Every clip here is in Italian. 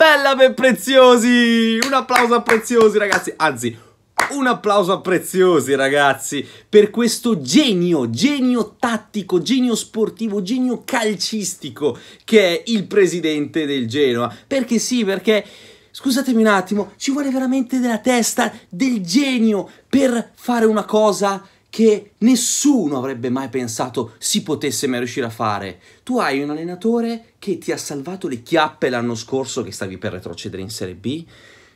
Bella per Preziosi! Un applauso a Preziosi, ragazzi. Anzi, un applauso a Preziosi, ragazzi, per questo genio, genio tattico, genio sportivo, genio calcistico che è il presidente del Genoa. Perché sì, perché scusatemi un attimo, ci vuole veramente della testa del genio per fare una cosa che nessuno avrebbe mai pensato si potesse mai riuscire a fare. Tu hai un allenatore che ti ha salvato le chiappe l'anno scorso che stavi per retrocedere in Serie B.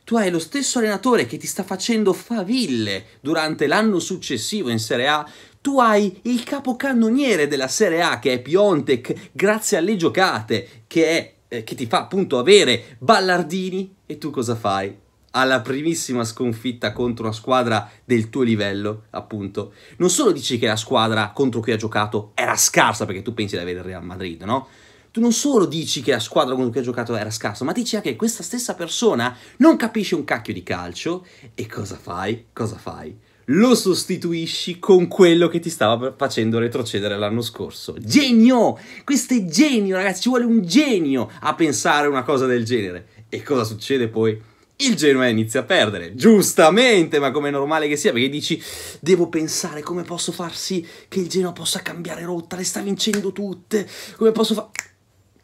Tu hai lo stesso allenatore che ti sta facendo faville durante l'anno successivo in Serie A. Tu hai il capocannoniere della Serie A che è Piontek, grazie alle giocate, che, è, eh, che ti fa appunto avere Ballardini. E tu cosa fai? alla primissima sconfitta contro una squadra del tuo livello, appunto, non solo dici che la squadra contro cui ha giocato era scarsa, perché tu pensi di avere il Real Madrid, no? Tu non solo dici che la squadra contro cui ha giocato era scarsa, ma dici anche che questa stessa persona non capisce un cacchio di calcio e cosa fai? Cosa fai? Lo sostituisci con quello che ti stava facendo retrocedere l'anno scorso. Genio! Questo è genio, ragazzi, ci vuole un genio a pensare una cosa del genere. E cosa succede poi? il Genoa inizia a perdere, giustamente, ma come è normale che sia, perché dici, devo pensare come posso far sì che il Genoa possa cambiare rotta, le sta vincendo tutte, come posso far...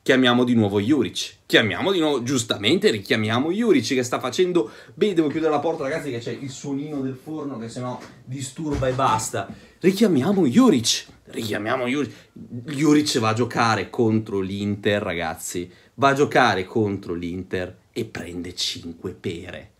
Chiamiamo di nuovo Juric, chiamiamo di nuovo, giustamente, richiamiamo Juric che sta facendo... Beh, devo chiudere la porta ragazzi che c'è il suonino del forno che sennò disturba e basta. Richiamiamo Juric, richiamiamo Juric. Juric va a giocare contro l'Inter, ragazzi, va a giocare contro l'Inter e prende 5 pere.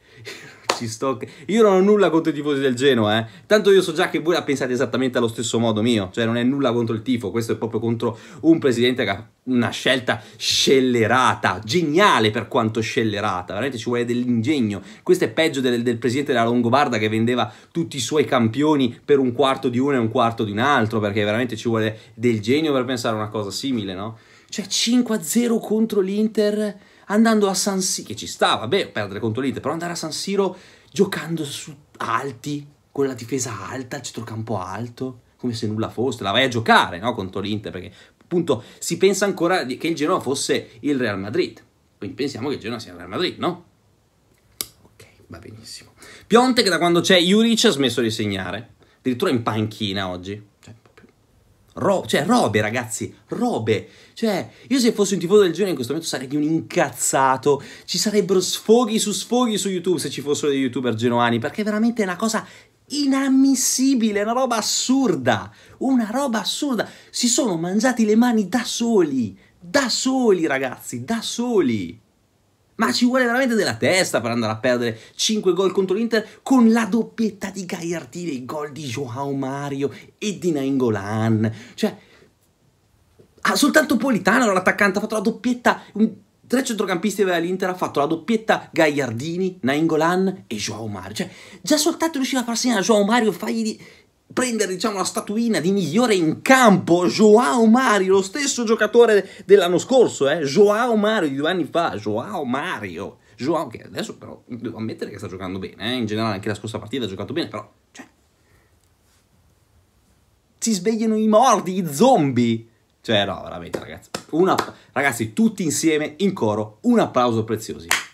Ci sto... Io non ho nulla contro i tifosi del Genoa, eh. Tanto io so già che voi la pensate esattamente allo stesso modo mio. Cioè, non è nulla contro il tifo, questo è proprio contro un presidente che ha una scelta scellerata, geniale per quanto scellerata. Veramente ci vuole dell'ingegno. Questo è peggio del, del presidente della Longobarda che vendeva tutti i suoi campioni per un quarto di uno e un quarto di un altro, perché veramente ci vuole del genio per pensare a una cosa simile, no? Cioè, 5-0 contro l'Inter andando a San Siro, che ci stava, beh, perdere contro l'Inter, però andare a San Siro giocando su alti, con la difesa alta, il centrocampo alto, come se nulla fosse, la vai a giocare, no, contro l'Inter, perché appunto si pensa ancora che il Genoa fosse il Real Madrid, quindi pensiamo che il Genoa sia il Real Madrid, no? Ok, va benissimo. Pionte che da quando c'è Juric ha smesso di segnare, addirittura in panchina oggi, Ro- cioè, robe, ragazzi, robe. Cioè, io se fossi un tifoso del genere in questo momento sarei un incazzato. Ci sarebbero sfoghi su sfoghi su YouTube se ci fossero dei youtuber genuani, perché veramente è una cosa inammissibile, una roba assurda. Una roba assurda. Si sono mangiati le mani da soli. Da soli, ragazzi, da soli. Ma ci vuole veramente della testa per andare a perdere 5 gol contro l'Inter con la doppietta di Gagliardini, i gol di Joao Mario e di Nainggolan. Cioè, ah, soltanto Politano era un ha fatto la doppietta... Un, tre centrocampisti aveva l'Inter, ha fatto la doppietta Gagliardini, Nainggolan e Joao Mario. Cioè, già soltanto riuscire a farsi a Joao Mario, fagli di, prendere diciamo, la statuina di migliore in campo, Joao Mario, lo stesso giocatore dell'anno scorso, eh? Joao Mario di due anni fa, Joao Mario. Joao che adesso però devo ammettere che sta giocando bene, eh? in generale anche la scorsa partita ha giocato bene, però cioè, si svegliano i morti, i zombie. Cioè no, veramente ragazzi, una, ragazzi tutti insieme in coro, un applauso preziosi.